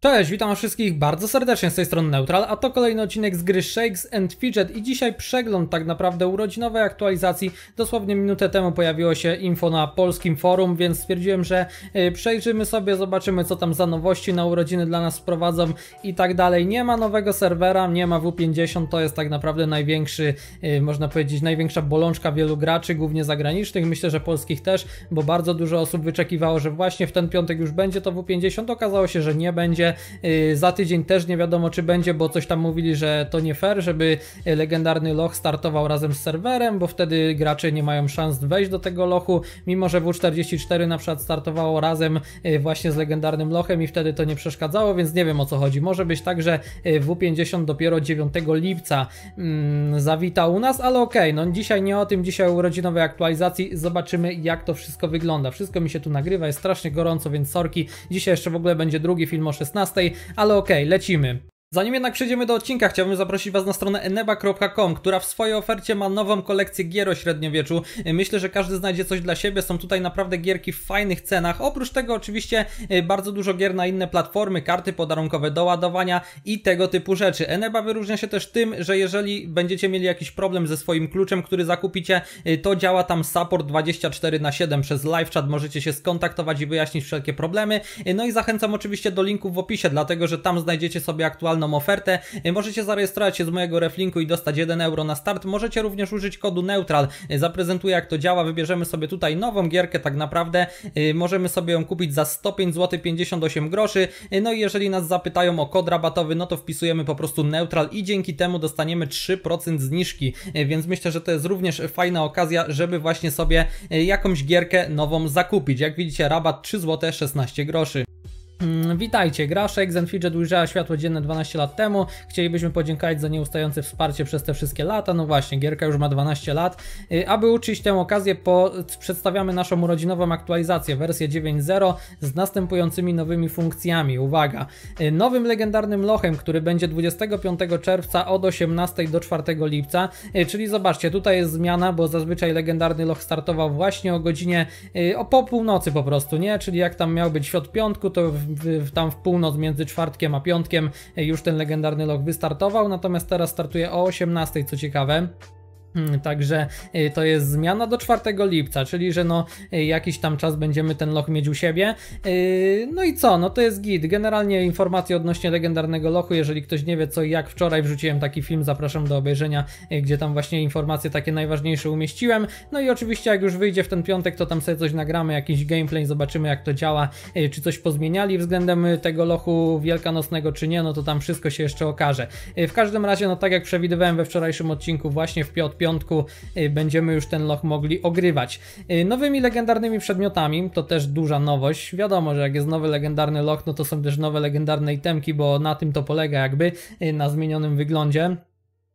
Cześć, witam wszystkich bardzo serdecznie z tej strony Neutral, a to kolejny odcinek z gry Shakes and Fidget i dzisiaj przegląd tak naprawdę urodzinowej aktualizacji. Dosłownie minutę temu pojawiło się info na polskim forum, więc stwierdziłem, że y, przejrzymy sobie, zobaczymy co tam za nowości na urodziny dla nas wprowadzą i tak dalej. Nie ma nowego serwera, nie ma W50, to jest tak naprawdę największy, y, można powiedzieć, największa bolączka wielu graczy, głównie zagranicznych, myślę, że polskich też, bo bardzo dużo osób wyczekiwało, że właśnie w ten piątek już będzie to W50, okazało się, że nie będzie będzie. Y, za tydzień też nie wiadomo, czy będzie, bo coś tam mówili, że to nie fair, żeby y, legendarny loch startował razem z serwerem, bo wtedy gracze nie mają szans wejść do tego lochu, mimo że W44 na przykład startowało razem y, właśnie z legendarnym lochem i wtedy to nie przeszkadzało, więc nie wiem o co chodzi. Może być tak, że W50 dopiero 9 lipca mm, zawita u nas, ale okej, okay, no dzisiaj nie o tym, dzisiaj urodzinowej aktualizacji, zobaczymy jak to wszystko wygląda. Wszystko mi się tu nagrywa, jest strasznie gorąco, więc sorki. Dzisiaj jeszcze w ogóle będzie drugi film o 16 16, ale okej, okay, lecimy. Zanim jednak przejdziemy do odcinka, chciałbym zaprosić Was na stronę eneba.com, która w swojej ofercie ma nową kolekcję gier o średniowieczu. E, myślę, że każdy znajdzie coś dla siebie, są tutaj naprawdę gierki w fajnych cenach. Oprócz tego oczywiście e, bardzo dużo gier na inne platformy, karty podarunkowe do ładowania i tego typu rzeczy. Eneba wyróżnia się też tym, że jeżeli będziecie mieli jakiś problem ze swoim kluczem, który zakupicie, e, to działa tam support 24 na 7 przez live chat, możecie się skontaktować i wyjaśnić wszelkie problemy. No i zachęcam oczywiście do linków w opisie, dlatego że tam znajdziecie sobie aktualne ofertę. E, możecie zarejestrować się z mojego reflinku i dostać 1 euro na start. Możecie również użyć kodu neutral. E, zaprezentuję jak to działa. Wybierzemy sobie tutaj nową gierkę tak naprawdę. E, możemy sobie ją kupić za 105 zł 58 groszy. No i jeżeli nas zapytają o kod rabatowy, no to wpisujemy po prostu neutral i dzięki temu dostaniemy 3% zniżki. Więc myślę, że to jest również fajna okazja, żeby właśnie sobie jakąś gierkę nową zakupić. Jak widzicie rabat 3 zł 16 groszy. Mm, witajcie, Graszek, Zenfidget ujrzała światło dzienne 12 lat temu. Chcielibyśmy podziękować za nieustające wsparcie przez te wszystkie lata. No właśnie, gierka już ma 12 lat. Y, aby uczyć tę okazję, po... przedstawiamy naszą urodzinową aktualizację, wersję 9.0 z następującymi nowymi funkcjami. Uwaga! Y, nowym legendarnym lochem, który będzie 25 czerwca od 18 do 4 lipca. Y, czyli zobaczcie, tutaj jest zmiana, bo zazwyczaj legendarny loch startował właśnie o godzinie, o po północy po prostu, nie? Czyli jak tam miał być świat piątku, to w w, tam w północ między czwartkiem a piątkiem e, już ten legendarny log wystartował, natomiast teraz startuje o 18, co ciekawe. Mm, także y, to jest zmiana do 4 lipca, czyli że no y, jakiś tam czas będziemy ten loch mieć u siebie. Y, no i co? No to jest git. Generalnie informacje odnośnie legendarnego lochu, jeżeli ktoś nie wie co i jak wczoraj wrzuciłem taki film, zapraszam do obejrzenia, gdzie tam właśnie informacje takie najważniejsze umieściłem. No i oczywiście jak już wyjdzie w ten piątek, to tam sobie coś nagramy, jakiś gameplay, zobaczymy jak to działa, czy coś pozmieniali względem tego lochu wielkanocnego czy nie, no to tam wszystko się jeszcze okaże. W każdym razie, no tak jak przewidywałem we wczorajszym odcinku właśnie w piątek, piątku y, będziemy już ten loch mogli ogrywać. Y, nowymi legendarnymi przedmiotami to też duża nowość. Wiadomo, że jak jest nowy legendarny loch, no to są też nowe legendarne itemki, bo na tym to polega jakby, y, na zmienionym wyglądzie.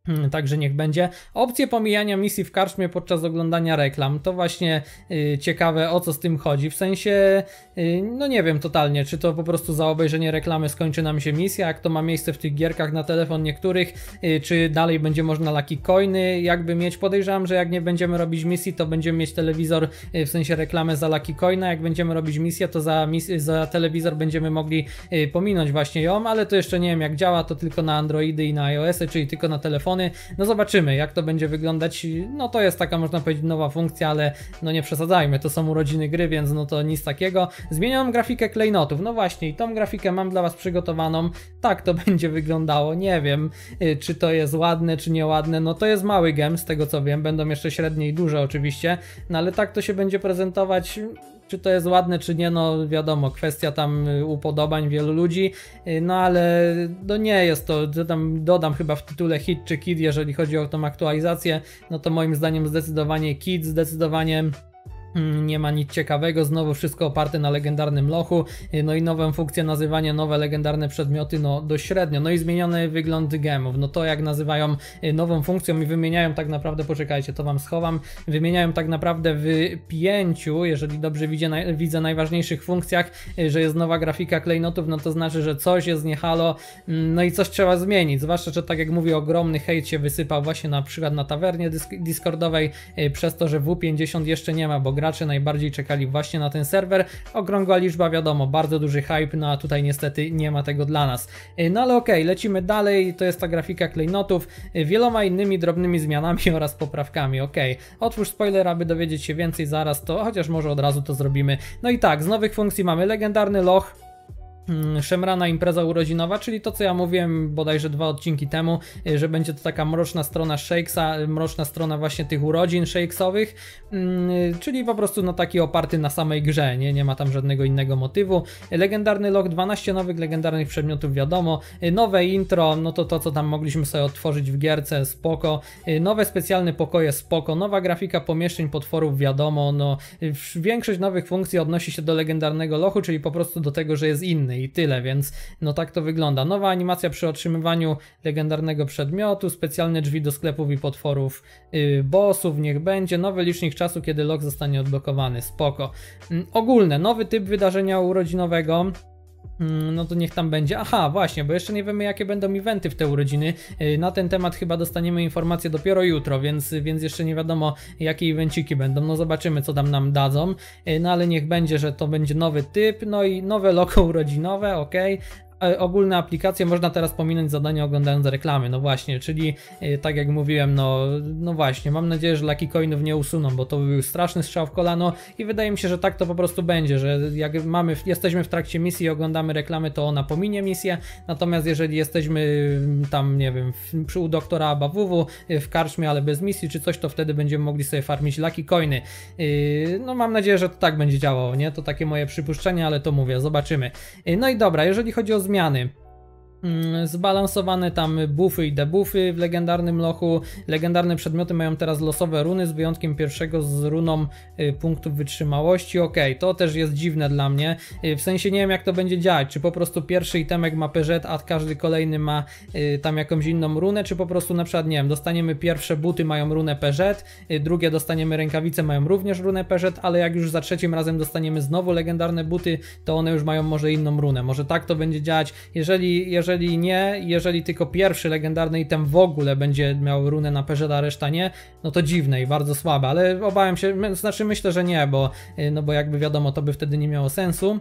Hmm, także niech będzie. Opcje pomijania misji w karczmie podczas oglądania reklam. To właśnie y, ciekawe o co z tym chodzi. W sensie, y, no nie wiem totalnie, czy to po prostu za obejrzenie reklamy skończy nam się misja, jak to ma miejsce w tych gierkach na telefon niektórych, y, czy dalej będzie można laki coiny jakby mieć. Podejrzewam, że jak nie będziemy robić misji, to będziemy mieć telewizor, y, w sensie reklamę za laki coina. Jak będziemy robić misję, to za, mis- za telewizor będziemy mogli y, pominąć właśnie ją, ale to jeszcze nie wiem jak działa, to tylko na Androidy i na iOSy, czyli tylko na telefon no zobaczymy, jak to będzie wyglądać. No to jest taka, można powiedzieć, nowa funkcja, ale no nie przesadzajmy, to są urodziny gry, więc no to nic takiego. Zmieniam grafikę klejnotów. No właśnie, i tą grafikę mam dla Was przygotowaną. Tak to będzie wyglądało. Nie wiem, y, czy to jest ładne, czy nieładne. No to jest mały gem, z tego co wiem. Będą jeszcze średnie i duże oczywiście, no ale tak to się będzie prezentować czy to jest ładne, czy nie, no wiadomo, kwestia tam y, upodobań wielu ludzi, y, no ale no nie jest to, tam dodam chyba w tytule hit czy kid, jeżeli chodzi o tą aktualizację, no to moim zdaniem zdecydowanie kid, zdecydowanie Hmm, nie ma nic ciekawego, znowu wszystko oparte na legendarnym lochu, no i nową funkcję nazywania nowe legendarne przedmioty, no dość średnio, no i zmieniony wygląd gemów, no to jak nazywają y, nową funkcją i wymieniają tak naprawdę, poczekajcie, to wam schowam, wymieniają tak naprawdę w pięciu, jeżeli dobrze widzę, widzę najważniejszych funkcjach, y, że jest nowa grafika klejnotów, no to znaczy, że coś jest niehalo, mm, no i coś trzeba zmienić, zwłaszcza, że tak jak mówię, ogromny hejt się wysypał właśnie na przykład na tawernie Discordowej, y, przez to, że W50 jeszcze nie ma, bo gracze najbardziej czekali właśnie na ten serwer. Okrągła liczba, wiadomo, bardzo duży hype, no a tutaj niestety nie ma tego dla nas. E, no ale okej, okay, lecimy dalej, to jest ta grafika klejnotów, e, wieloma innymi drobnymi zmianami oraz poprawkami, okej. Okay. Otwórz spoiler, aby dowiedzieć się więcej zaraz, to chociaż może od razu to zrobimy. No i tak, z nowych funkcji mamy legendarny loch, Mm, szemrana impreza urodzinowa, czyli to co ja mówiłem bodajże dwa odcinki temu, y, że będzie to taka mroczna strona Shakesa, y, mroczna strona właśnie tych urodzin Shakesowych, mm, y, czyli po prostu no taki oparty na samej grze, nie, nie ma tam żadnego innego motywu. Legendarny log, 12 nowych legendarnych przedmiotów wiadomo, nowe intro, no to to co tam mogliśmy sobie otworzyć w gierce, spoko, nowe specjalne pokoje, spoko, nowa grafika pomieszczeń potworów wiadomo, no większość nowych funkcji odnosi się do legendarnego lochu, czyli po prostu do tego, że jest inny inny i tyle, więc no tak to wygląda. Nowa animacja przy otrzymywaniu legendarnego przedmiotu, specjalne drzwi do sklepów i potworów yy, bossów, niech będzie, nowy licznik czasu, kiedy log zostanie odblokowany, spoko. Yy, ogólne, nowy typ wydarzenia urodzinowego, Mm, no to niech tam będzie. Aha, właśnie, bo jeszcze nie wiemy, jakie będą eventy w te urodziny. Y, na ten temat chyba dostaniemy informacje dopiero jutro, więc, więc jeszcze nie wiadomo, jakie evenciki będą. No zobaczymy, co tam nam dadzą. Y, no ale niech będzie, że to będzie nowy typ, no i nowe loko urodzinowe, ok, E, ogólne aplikacje, można teraz pominąć zadania oglądając reklamy, no właśnie, czyli e, tak jak mówiłem, no, no właśnie, mam nadzieję, że Lucky Coinów nie usuną, bo to był straszny strzał w kolano i wydaje mi się, że tak to po prostu będzie, że jak mamy, jesteśmy w trakcie misji i oglądamy reklamy, to ona pominie misję, natomiast jeżeli jesteśmy mm, tam, nie wiem, przy u doktora Abawuwu e, w karczmie, ale bez misji czy coś, to wtedy będziemy mogli sobie farmić Lucky Coiny. No mam nadzieję, że to tak będzie działało, nie? To takie moje przypuszczenie, ale to mówię, zobaczymy. No i dobra, jeżeli chodzi o zmiany zmiany. Mm, zbalansowane tam buffy i debuffy w legendarnym lochu. Legendarne przedmioty mają teraz losowe runy, z wyjątkiem pierwszego z runą y, punktów wytrzymałości. Ok, to też jest dziwne dla mnie. Y, w sensie nie wiem, jak to będzie działać. Czy po prostu pierwszy itemek ma PZ, a każdy kolejny ma y, tam jakąś inną runę, czy po prostu na przykład, nie wiem, dostaniemy pierwsze buty, mają runę PZ, drugie dostaniemy rękawice, mają również runę PZ, ale jak już za trzecim razem dostaniemy znowu legendarne buty, to one już mają może inną runę. Może tak to będzie działać. Jeżeli, jeżeli jeżeli nie, jeżeli tylko pierwszy legendarny item w ogóle będzie miał runę na a reszta nie, no to dziwne i bardzo słabe, ale obawiam się, znaczy myślę, że nie, bo, y, no bo jakby wiadomo, to by wtedy nie miało sensu.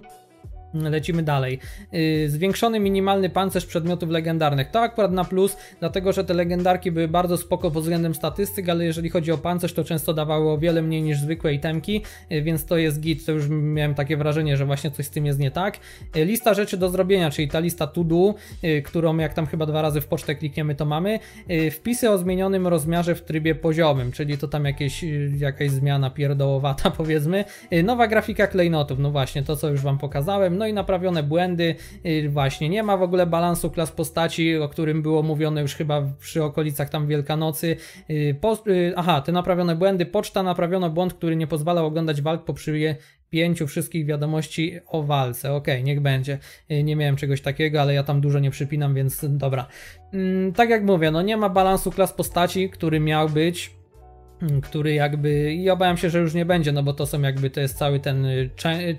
Lecimy dalej. Y, zwiększony minimalny pancerz przedmiotów legendarnych. To akurat na plus, dlatego że te legendarki były bardzo spoko pod względem statystyk, ale jeżeli chodzi o pancerz, to często dawały o wiele mniej niż zwykłe itemki, y, więc to jest git. To już miałem takie wrażenie, że właśnie coś z tym jest nie tak. Y, lista rzeczy do zrobienia, czyli ta lista to do, którą jak tam chyba dwa razy w pocztę klikniemy, to mamy. Wpisy o zmienionym rozmiarze w trybie poziomym, czyli to tam jakieś, jakaś zmiana pierdołowata powiedzmy. Nowa grafika klejnotów, no właśnie, to co już Wam pokazałem no i naprawione błędy, y, właśnie nie ma w ogóle balansu klas postaci, o którym było mówione już chyba przy okolicach tam Wielkanocy. Y, po, y, aha, te naprawione błędy, poczta naprawiono błąd, który nie pozwalał oglądać walk po przyje pięciu wszystkich wiadomości o walce. Okej, okay, niech będzie. Nie miałem czegoś takiego, ale ja tam dużo nie przypinam, więc dobra. Mm, tak jak mówię, no nie ma balansu klas postaci, który miał być który jakby i obawiam się, że już nie będzie, no bo to są jakby to jest cały ten y,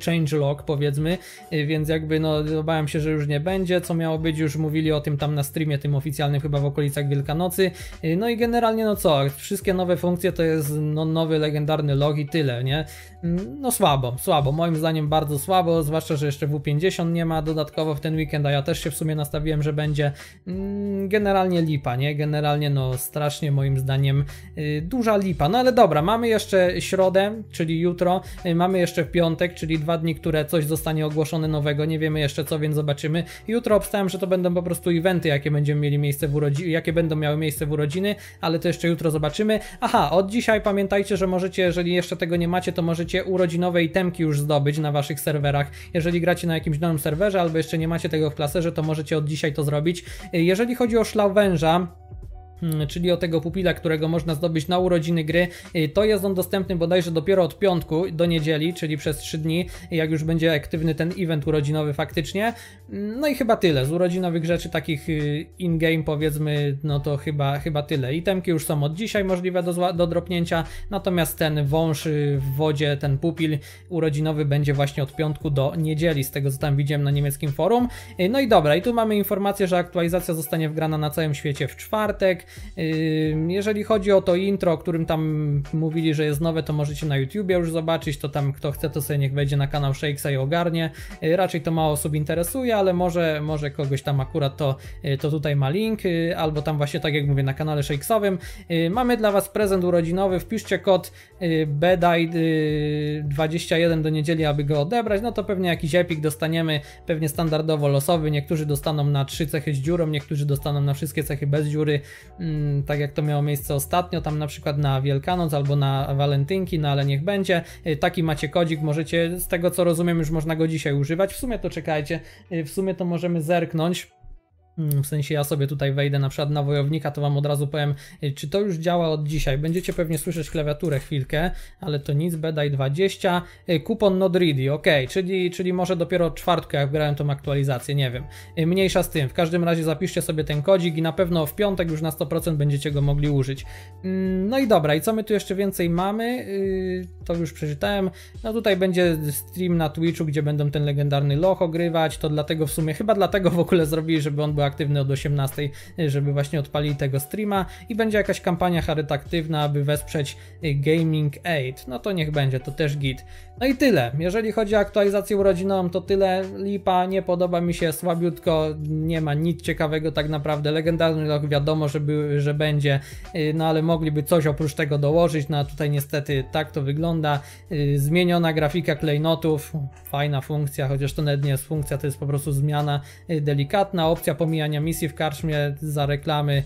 change log powiedzmy, y, więc jakby no obawiam się, że już nie będzie, co miało być już mówili o tym tam na streamie tym oficjalnym chyba w okolicach Wielkanocy. Y, no i generalnie no co, wszystkie nowe funkcje to jest no, nowy legendarny log i tyle, nie? Mm, no słabo, słabo, moim zdaniem bardzo słabo, zwłaszcza, że jeszcze W50 nie ma dodatkowo w ten weekend, a ja też się w sumie nastawiłem, że będzie mm, generalnie lipa, nie? Generalnie no strasznie moim zdaniem duża lipa lipa. No ale dobra, mamy jeszcze środę, czyli jutro, y, mamy jeszcze piątek, czyli dwa dni, które coś zostanie ogłoszone nowego, nie wiemy jeszcze co, więc zobaczymy. Jutro obstałem, że to będą po prostu eventy, jakie będziemy mieli miejsce w jakie będą miały miejsce w urodziny, ale to jeszcze jutro zobaczymy. Aha, od dzisiaj pamiętajcie, że możecie, jeżeli jeszcze tego nie macie, to możecie urodzinowe itemki już zdobyć na waszych serwerach. Jeżeli gracie na jakimś nowym serwerze albo jeszcze nie macie tego w klaserze, to możecie od dzisiaj to zrobić. Y, jeżeli chodzi o szlauwęża, Mm, czyli o tego pupila, którego można zdobyć na urodziny gry. Y, to jest on dostępny bodajże dopiero od piątku do niedzieli, czyli przez 3 dni, jak już będzie aktywny ten event urodzinowy faktycznie. Mm, no i chyba tyle. Z urodzinowych rzeczy takich y, in-game powiedzmy, no to chyba, chyba tyle. Itemki już są od dzisiaj możliwe do, do dropnięcia, natomiast ten wąż y, w wodzie, ten pupil urodzinowy będzie właśnie od piątku do niedzieli, z tego co tam widziałem na niemieckim forum. No i dobra, i tu mamy informację, że aktualizacja zostanie wgrana na całym świecie w czwartek. Jeżeli chodzi o to intro, o którym tam mówili, że jest nowe, to możecie na YouTubie już zobaczyć, to tam kto chce, to sobie niech wejdzie na kanał Shakesa i ogarnie. Y, raczej to mało osób interesuje, ale może, może kogoś tam akurat to, y, to tutaj ma link, y, albo tam właśnie tak jak mówię na kanale Shakesowym. Mamy dla Was prezent urodzinowy, wpiszcie kod BEDAI21 do niedzieli, aby go odebrać, no to pewnie jakiś epik dostaniemy, pewnie standardowo losowy, niektórzy dostaną na trzy cechy z dziurą, niektórzy dostaną na wszystkie cechy bez dziury, Mm, tak jak to miało miejsce ostatnio, tam na przykład na Wielkanoc albo na Walentynki, no ale niech będzie. Y, taki macie kodzik, możecie, z tego co rozumiem, już można go dzisiaj używać. W sumie to czekajcie, y, w sumie to możemy zerknąć. Mm, w sensie ja sobie tutaj wejdę na przykład na wojownika, to wam od razu powiem, y, czy to już działa od dzisiaj. Będziecie pewnie słyszeć klawiaturę chwilkę, ale to nic, bedaj 20. Y, kupon not ready, ok, czyli, czyli może dopiero czwartkę czwartku, jak grałem tą aktualizację, nie wiem. Y, mniejsza z tym, w każdym razie zapiszcie sobie ten kodzik i na pewno w piątek już na 100% będziecie go mogli użyć. Mm, no i dobra, i co my tu jeszcze więcej mamy? To już przeczytałem. No tutaj będzie stream na Twitchu, gdzie będą ten legendarny loch ogrywać, to dlatego w sumie, chyba dlatego w ogóle zrobili, żeby on był były aktywne od 18, y, żeby właśnie odpalili tego streama i będzie jakaś kampania charytatywna, aby wesprzeć y, Gaming Aid. No to niech będzie, to też git. No i tyle. Jeżeli chodzi o aktualizację urodzinową, to tyle. Lipa nie podoba mi się, słabiutko, nie ma nic ciekawego tak naprawdę. Legendarny rok wiadomo, że, by, że będzie, y, no ale mogliby coś oprócz tego dołożyć, no a tutaj niestety tak to wygląda. Zmieniona grafika klejnotów, fajna funkcja, chociaż to nawet nie jest funkcja, to jest po prostu zmiana delikatna. Opcja pomiędzy omijania misji w karczmie, za reklamy.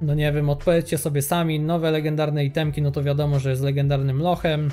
No nie wiem, odpowiedzcie sobie sami. Nowe legendarne itemki, no to wiadomo, że jest legendarnym lochem.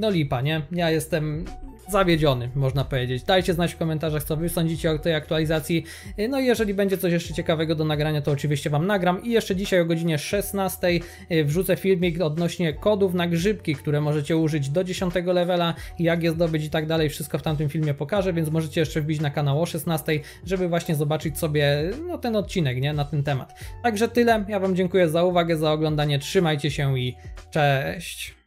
No lipa, nie? Ja jestem zawiedziony, można powiedzieć. Dajcie znać w komentarzach, co wy sądzicie o tej aktualizacji. Y, no i jeżeli będzie coś jeszcze ciekawego do nagrania, to oczywiście wam nagram. I jeszcze dzisiaj o godzinie 16 y, wrzucę filmik odnośnie kodów na grzybki, które możecie użyć do 10 levela, jak je zdobyć i tak dalej. Wszystko w tamtym filmie pokażę, więc możecie jeszcze wbić na kanał o 16, żeby właśnie zobaczyć sobie y, no, ten odcinek nie? na ten temat. Także tyle. Ja wam dziękuję za uwagę, za oglądanie. Trzymajcie się i cześć!